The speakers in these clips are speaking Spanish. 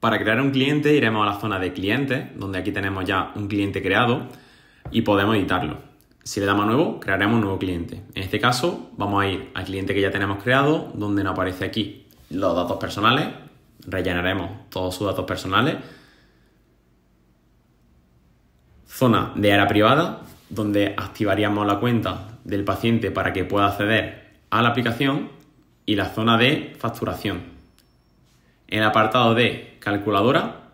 Para crear un cliente iremos a la zona de clientes, donde aquí tenemos ya un cliente creado y podemos editarlo. Si le damos nuevo, crearemos un nuevo cliente. En este caso, vamos a ir al cliente que ya tenemos creado, donde nos aparece aquí los datos personales. Rellenaremos todos sus datos personales. Zona de área privada, donde activaríamos la cuenta del paciente para que pueda acceder a la aplicación. Y la zona de facturación. En el apartado de calculadora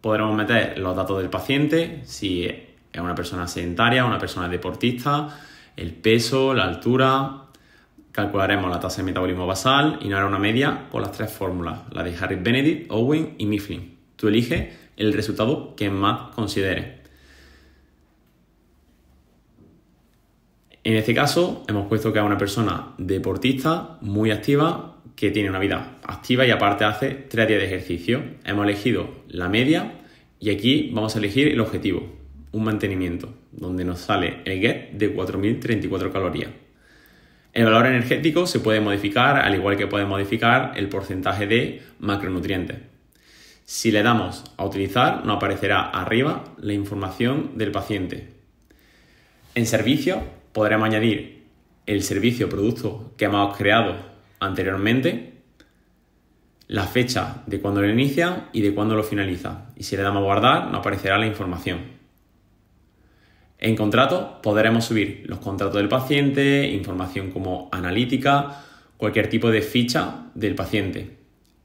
podremos meter los datos del paciente, si es una persona sedentaria, una persona deportista, el peso, la altura, calcularemos la tasa de metabolismo basal y nos hará una media con las tres fórmulas, la de Harris Benedict, Owen y Mifflin. Tú eliges el resultado que más considere. En este caso hemos puesto que es una persona deportista, muy activa, que tiene una vida activa y aparte hace tres días de ejercicio. Hemos elegido la media y aquí vamos a elegir el objetivo, un mantenimiento, donde nos sale el get de 4.034 calorías. El valor energético se puede modificar al igual que puede modificar el porcentaje de macronutrientes. Si le damos a utilizar, nos aparecerá arriba la información del paciente. En servicio podremos añadir el servicio producto que hemos creado anteriormente, la fecha de cuando lo inicia y de cuando lo finaliza. Y si le damos a guardar, nos aparecerá la información. En contrato podremos subir los contratos del paciente, información como analítica, cualquier tipo de ficha del paciente.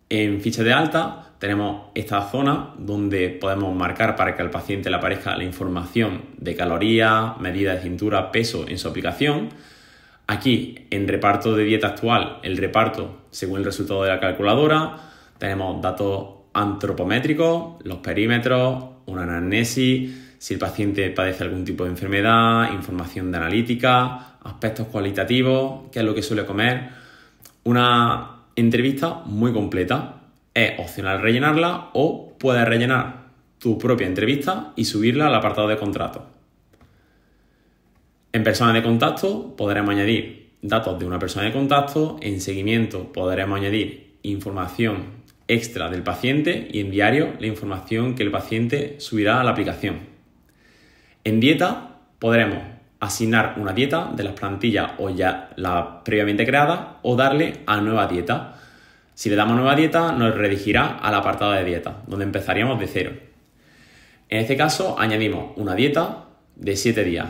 En ficha de alta tenemos esta zona donde podemos marcar para que al paciente le aparezca la información de caloría medida de cintura, peso en su aplicación Aquí, en reparto de dieta actual, el reparto según el resultado de la calculadora, tenemos datos antropométricos, los perímetros, una anamnesis, si el paciente padece algún tipo de enfermedad, información de analítica, aspectos cualitativos, qué es lo que suele comer. Una entrevista muy completa. Es opcional rellenarla o puedes rellenar tu propia entrevista y subirla al apartado de contrato. En persona de contacto podremos añadir datos de una persona de contacto, en seguimiento podremos añadir información extra del paciente y en diario la información que el paciente subirá a la aplicación. En dieta podremos asignar una dieta de las plantillas o ya la previamente creada o darle a nueva dieta. Si le damos nueva dieta nos redirigirá al apartado de dieta, donde empezaríamos de cero. En este caso añadimos una dieta de 7 días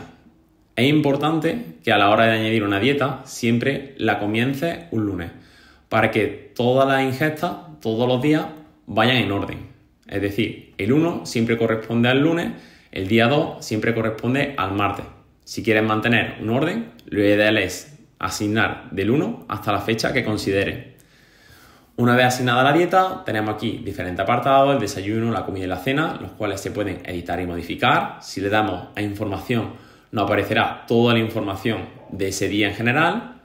es importante que a la hora de añadir una dieta siempre la comience un lunes, para que todas las ingestas, todos los días, vayan en orden. Es decir, el 1 siempre corresponde al lunes, el día 2 siempre corresponde al martes. Si quieres mantener un orden, lo ideal es asignar del 1 hasta la fecha que considere. Una vez asignada la dieta, tenemos aquí diferentes apartados, el desayuno, la comida y la cena, los cuales se pueden editar y modificar. Si le damos a información nos aparecerá toda la información de ese día en general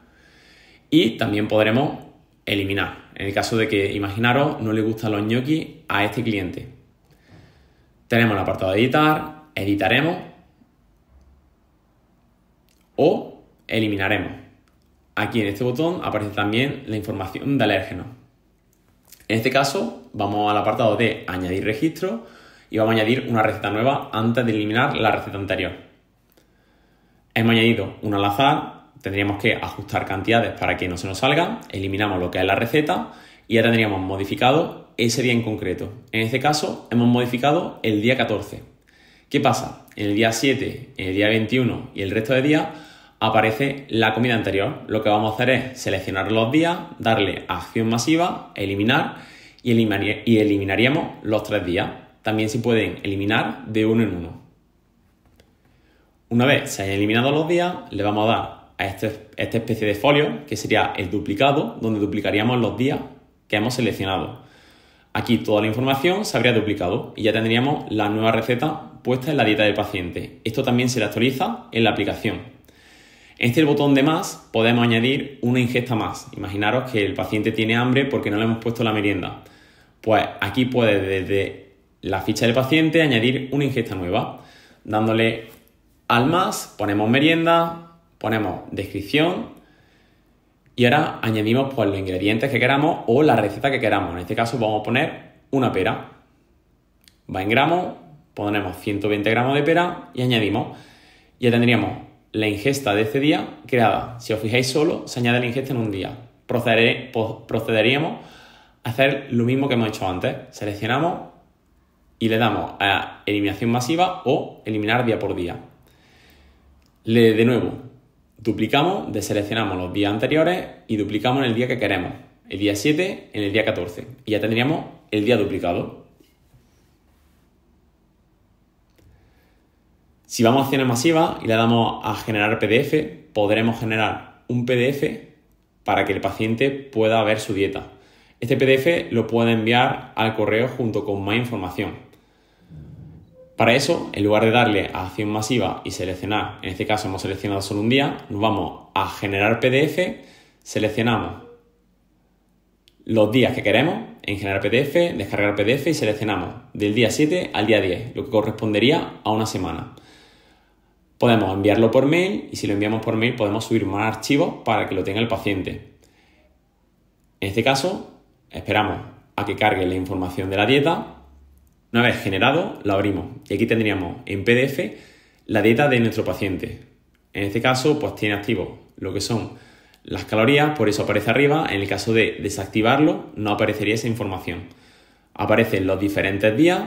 y también podremos eliminar. En el caso de que, imaginaros, no le gustan los ñoquis a este cliente. Tenemos el apartado de editar, editaremos o eliminaremos. Aquí en este botón aparece también la información de alérgeno. En este caso, vamos al apartado de añadir registro y vamos a añadir una receta nueva antes de eliminar la receta anterior. Hemos añadido una al tendríamos que ajustar cantidades para que no se nos salga, eliminamos lo que es la receta y ya tendríamos modificado ese día en concreto. En este caso hemos modificado el día 14. ¿Qué pasa? En el día 7, en el día 21 y el resto de días aparece la comida anterior. Lo que vamos a hacer es seleccionar los días, darle acción masiva, eliminar y, eliminaríamos los tres días. También se pueden eliminar de uno en uno. Una vez se hayan eliminado los días, le vamos a dar a este, esta especie de folio, que sería el duplicado, donde duplicaríamos los días que hemos seleccionado. Aquí toda la información se habría duplicado y ya tendríamos la nueva receta puesta en la dieta del paciente. Esto también se le actualiza en la aplicación. En este botón de más podemos añadir una ingesta más. Imaginaros que el paciente tiene hambre porque no le hemos puesto la merienda. Pues aquí puede desde la ficha del paciente añadir una ingesta nueva, dándole al más ponemos merienda, ponemos descripción y ahora añadimos pues, los ingredientes que queramos o la receta que queramos. En este caso vamos a poner una pera. Va en gramos, ponemos 120 gramos de pera y añadimos. Ya tendríamos la ingesta de este día creada. Si os fijáis solo, se añade la ingesta en un día. Pues, procederíamos a hacer lo mismo que hemos hecho antes. Seleccionamos y le damos a eliminación masiva o eliminar día por día. Le, de nuevo, duplicamos, deseleccionamos los días anteriores y duplicamos en el día que queremos. El día 7 en el día 14. Y ya tendríamos el día duplicado. Si vamos a acciones masivas y le damos a generar PDF, podremos generar un PDF para que el paciente pueda ver su dieta. Este PDF lo puede enviar al correo junto con más información. Para eso, en lugar de darle a acción masiva y seleccionar, en este caso hemos seleccionado solo un día, nos vamos a generar PDF, seleccionamos los días que queremos en generar PDF, descargar PDF y seleccionamos del día 7 al día 10, lo que correspondería a una semana. Podemos enviarlo por mail y si lo enviamos por mail podemos subir más archivos para que lo tenga el paciente. En este caso, esperamos a que cargue la información de la dieta una vez generado, la abrimos y aquí tendríamos en PDF la dieta de nuestro paciente. En este caso, pues tiene activo lo que son las calorías, por eso aparece arriba. En el caso de desactivarlo, no aparecería esa información. Aparecen los diferentes días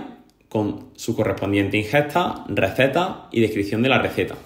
con su correspondiente ingesta, receta y descripción de la receta.